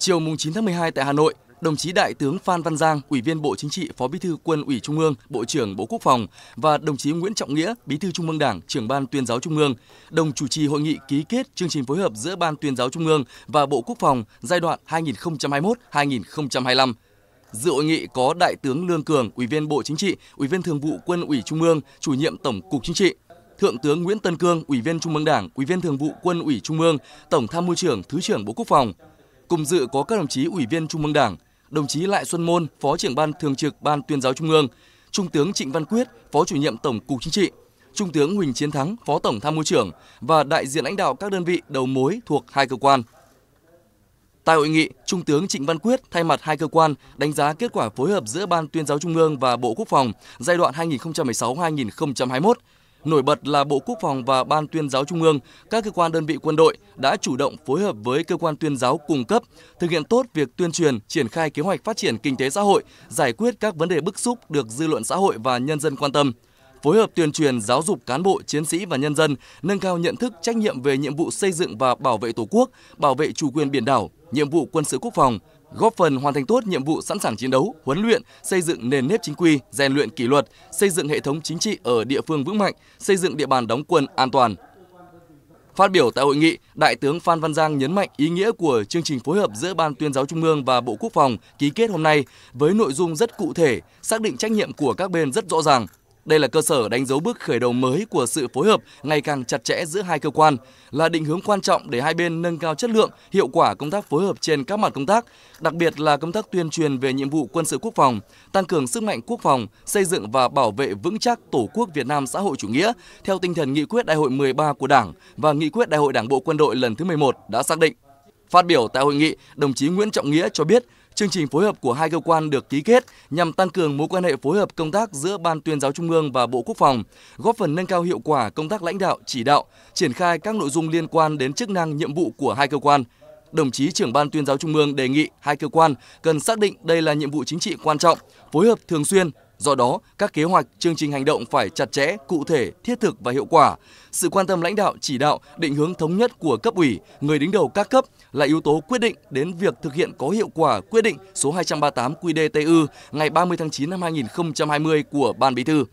Chiều 9 tháng 12 tại Hà Nội, đồng chí Đại tướng Phan Văn Giang, Ủy viên Bộ Chính trị, Phó Bí thư Quân ủy Trung ương, Bộ trưởng Bộ Quốc phòng và đồng chí Nguyễn Trọng Nghĩa, Bí thư Trung ương Đảng, trưởng ban tuyên giáo Trung ương, đồng chủ trì hội nghị ký kết chương trình phối hợp giữa Ban tuyên giáo Trung ương và Bộ Quốc phòng giai đoạn 2021-2025. Dự hội nghị có Đại tướng Lương Cường, Ủy viên Bộ Chính trị, Ủy viên Thường vụ Quân ủy Trung ương, Chủ nhiệm Tổng cục Chính trị, Thượng tướng Nguyễn Tân Cương, Ủy viên Trung ương Đảng, Ủy viên Thường vụ Quân ủy Trung ương, Tổng tham mưu trưởng, Thứ trưởng Bộ Quốc phòng, Cùng dự có các đồng chí Ủy viên Trung ương Đảng, đồng chí Lại Xuân Môn, Phó trưởng ban thường trực Ban tuyên giáo Trung ương, Trung tướng Trịnh Văn Quyết, Phó chủ nhiệm Tổng cục Chính trị, Trung tướng Huỳnh Chiến Thắng, Phó Tổng tham mưu trưởng và đại diện lãnh đạo các đơn vị đầu mối thuộc hai cơ quan. Tại hội nghị, Trung tướng Trịnh Văn Quyết thay mặt hai cơ quan đánh giá kết quả phối hợp giữa Ban tuyên giáo Trung ương và Bộ Quốc phòng giai đoạn 2016-2021, Nổi bật là Bộ Quốc phòng và Ban tuyên giáo Trung ương, các cơ quan đơn vị quân đội đã chủ động phối hợp với cơ quan tuyên giáo cung cấp, thực hiện tốt việc tuyên truyền, triển khai kế hoạch phát triển kinh tế xã hội, giải quyết các vấn đề bức xúc được dư luận xã hội và nhân dân quan tâm phối hợp tuyên truyền giáo dục cán bộ, chiến sĩ và nhân dân nâng cao nhận thức trách nhiệm về nhiệm vụ xây dựng và bảo vệ Tổ quốc, bảo vệ chủ quyền biển đảo, nhiệm vụ quân sự quốc phòng, góp phần hoàn thành tốt nhiệm vụ sẵn sàng chiến đấu, huấn luyện, xây dựng nền nếp chính quy, rèn luyện kỷ luật, xây dựng hệ thống chính trị ở địa phương vững mạnh, xây dựng địa bàn đóng quân an toàn. Phát biểu tại hội nghị, Đại tướng Phan Văn Giang nhấn mạnh ý nghĩa của chương trình phối hợp giữa Ban tuyên giáo Trung ương và Bộ Quốc phòng ký kết hôm nay với nội dung rất cụ thể, xác định trách nhiệm của các bên rất rõ ràng, đây là cơ sở đánh dấu bước khởi đầu mới của sự phối hợp ngày càng chặt chẽ giữa hai cơ quan, là định hướng quan trọng để hai bên nâng cao chất lượng, hiệu quả công tác phối hợp trên các mặt công tác, đặc biệt là công tác tuyên truyền về nhiệm vụ quân sự quốc phòng, tăng cường sức mạnh quốc phòng, xây dựng và bảo vệ vững chắc Tổ quốc Việt Nam xã hội chủ nghĩa theo tinh thần nghị quyết Đại hội 13 của Đảng và nghị quyết Đại hội Đảng bộ quân đội lần thứ 11 đã xác định. Phát biểu tại hội nghị, đồng chí Nguyễn Trọng Nghĩa cho biết Chương trình phối hợp của hai cơ quan được ký kết nhằm tăng cường mối quan hệ phối hợp công tác giữa Ban tuyên giáo Trung ương và Bộ Quốc phòng, góp phần nâng cao hiệu quả công tác lãnh đạo, chỉ đạo, triển khai các nội dung liên quan đến chức năng nhiệm vụ của hai cơ quan, đồng chí trưởng ban tuyên giáo trung ương đề nghị hai cơ quan cần xác định đây là nhiệm vụ chính trị quan trọng, phối hợp thường xuyên, Do đó, các kế hoạch, chương trình hành động phải chặt chẽ, cụ thể, thiết thực và hiệu quả. Sự quan tâm lãnh đạo, chỉ đạo, định hướng thống nhất của cấp ủy, người đứng đầu các cấp là yếu tố quyết định đến việc thực hiện có hiệu quả quyết định số 238 QĐTU ngày 30 tháng 9 năm 2020 của Ban Bí thư.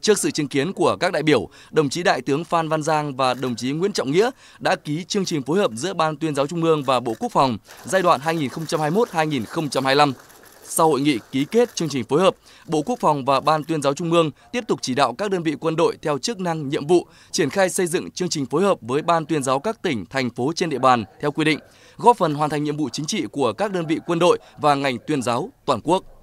Trước sự chứng kiến của các đại biểu, đồng chí Đại tướng Phan Văn Giang và đồng chí Nguyễn Trọng Nghĩa đã ký chương trình phối hợp giữa Ban tuyên giáo Trung ương và Bộ Quốc phòng giai đoạn 2021-2025 sau hội nghị ký kết chương trình phối hợp, Bộ Quốc phòng và Ban tuyên giáo Trung ương tiếp tục chỉ đạo các đơn vị quân đội theo chức năng nhiệm vụ triển khai xây dựng chương trình phối hợp với Ban tuyên giáo các tỉnh, thành phố trên địa bàn theo quy định, góp phần hoàn thành nhiệm vụ chính trị của các đơn vị quân đội và ngành tuyên giáo toàn quốc.